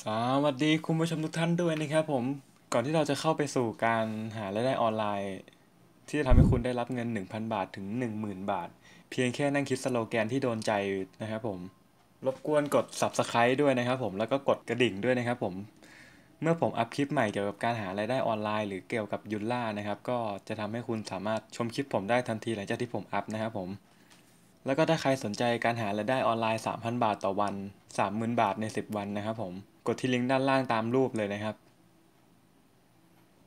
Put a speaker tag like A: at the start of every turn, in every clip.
A: สวัสดีคุณผู้ชมทุกท่านด้วยนะครับผม ก่อนที่เราจะเข้าไปสู่การหารายได้ออนไลน์ ที่จะทำให้คุณได้รับเงิน 1,000บาทถึง10,000บาท เพียงแค่นั่งคิดสโลแกนที่โดนใจนะครับผมรบกวนกด Subscribe ด้วยนะครับผมแล้วก็กดกระดิ่งด้วยนะครับผม เมื่อผม อัพคลิปใหม่เกี่ยวกับการหารายได้ออนไลน์หรือเกี่ยวกับยุลล่านะครับก็จะทำให้คุณสามารถชมคลิปผมได้ทันทีหลังจากที่ผมอัพนะครับผมแล้วก็ถ้าใครสนใจการหารายได้ออนไลน์ 3,000 บาทต่อวัน30,000 บาทใน 10 วันนะครับ ผมกดที่ลิงก์ด้านล่างตามรูปเลยนะครับ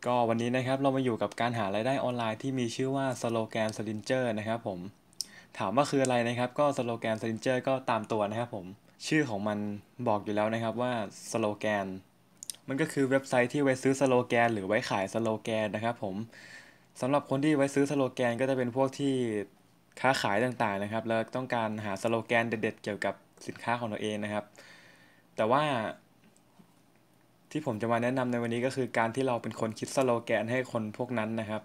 A: ก็วันนี้นะครับเรามาอยู่กับการหารายได้ออนไลน์ที่มีชื่อว่าสโลแกนสลินเจอร์นะครับผมถามว่าคืออะไรนะครับก็สโลแกนสลินเจอร์ก็ตามตัวนะครับผมชื่อของมันบอกอยู่แล้วนะครับว่าสโลแกนมันก็คือเว็บไซต์ที่ไว้ซื้อสโลแกนหรือไว้ขายสโลแกนนะครับผมสำหรับคนที่ไว้ซื้อสโลแกนก็จะเป็นพวกที่ค้าขายต่างๆนะครับ แล้วต้องการหาสโลแกนเด็ดๆเกี่ยวกับสินค้าของตัวเองนะครับแต่ว่าที่ผมจะมาแนะนำในวันนี้ก็คือการที่เราเป็นคนคิดสโลแกนให้คนพวกนั้นนะครับ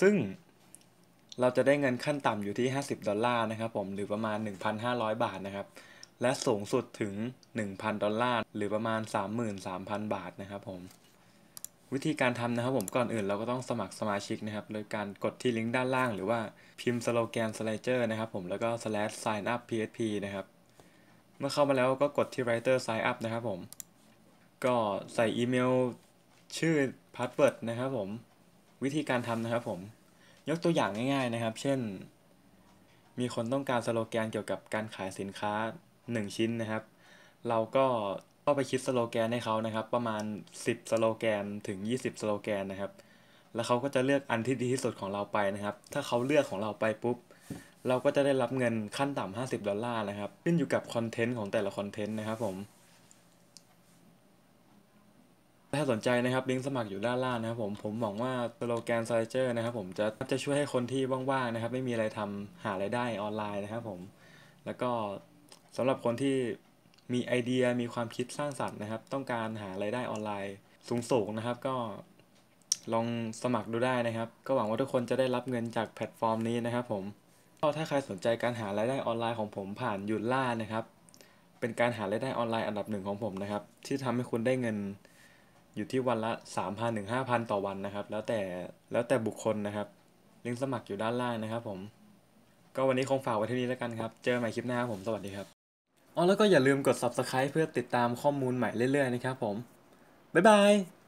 A: ซึ่งเราจะได้เงินขั้นต่ำอยู่ที่ 50 ดอลลาร์นะครับผมหรือประมาณ 1,500 บาทนะครับและสูงสุดถึง 1,000 ดอลลาร์ หรือประมาณ 33,000 บาทนะครับผมวิธีการทำนะครับผมก่อนอื่นเราก็ต้องสมัครสมาชิกนะครับ โดยการกดที่ลิงก์ด้านล่างหรือว่าพิมพ์สโลแกนสไลเจอร์นะครับผมแล้วก็ slash sign up php นะครับ เมื่อเข้ามาแล้วก็กดที่ writer sign up นะครับผมก็ใส่อีเมลชื่อพาสเวิร์ดนะครับ ผมวิธีการทำนะครับ ผมยกตัวอย่างง่าย ๆนะครับ เช่น มีคนต้องการสโลแกนเกี่ยวกับการขายสินค้า 1 ชิ้นนะครับ เราก็ก็ไปคิดสโลแกนให้เขานะครับประมาณ 10สโลแกนถึง 20สโลแกนนะครับแล้วเขาก็จะเลือกอันที่ดีที่สุดของเราไปนะครับ ถ้าเขาเลือกของเราไปปุ๊บ เราก็จะได้รับเงินขั้นต่ำ50ดอลลาร์นะครับขึ้นอยู่กับคอนเทนต์ของแต่ละคอนเทนต์นะครับผมถ้าสนใจนะครับลิงก์สมัครอยู่ด้านล่างนะครับผมผมหวังว่าสโลแกนไซเจอร์นะครับ ผมจะจะช่วยให้คนที่ว่างๆนะครับ ไม่มีอะไรทำหาไรายได้ออนไลน์นะครับผมแล้วก็สำหรับคนที่มีไอเดียมีความคิดสร้างสรรค์นะครับต้องการหาไรายได้ออนไลน์สูงสงนะครับก็ลองสมัครดูได้นะครับ ก็หวังว่าทุกคนจะได้รับเงินจากแพลตฟอร์มนี้นะครับผมก็ถ้าใครสนใจการหารายได้ออนไลน์ของผมผ่านยูล่านะครับ เป็นการหารายได้ออนไลน์อันดับหนึ่งของผมนะครับ ที่ทำให้คุณได้เงินอยู่ที่วันละ3,000ถึง5,000 ต่อวันนะครับ แล้วแต่แล้วแต่บุคคลนะครับ ลิงก์สมัครอยู่ด้านล่างนะครับผมก็วันนี้คงฝากไว้เท่านี้แล้วกันครับเจอใหม่คลิปหน้าครับผมสวัสดีครับอ๋อแล้วก็อย่าลืมกด subscribe เพื่อติดตามข้อมูลใหม่เรื่อยๆนะครับผม บ๊ายบาย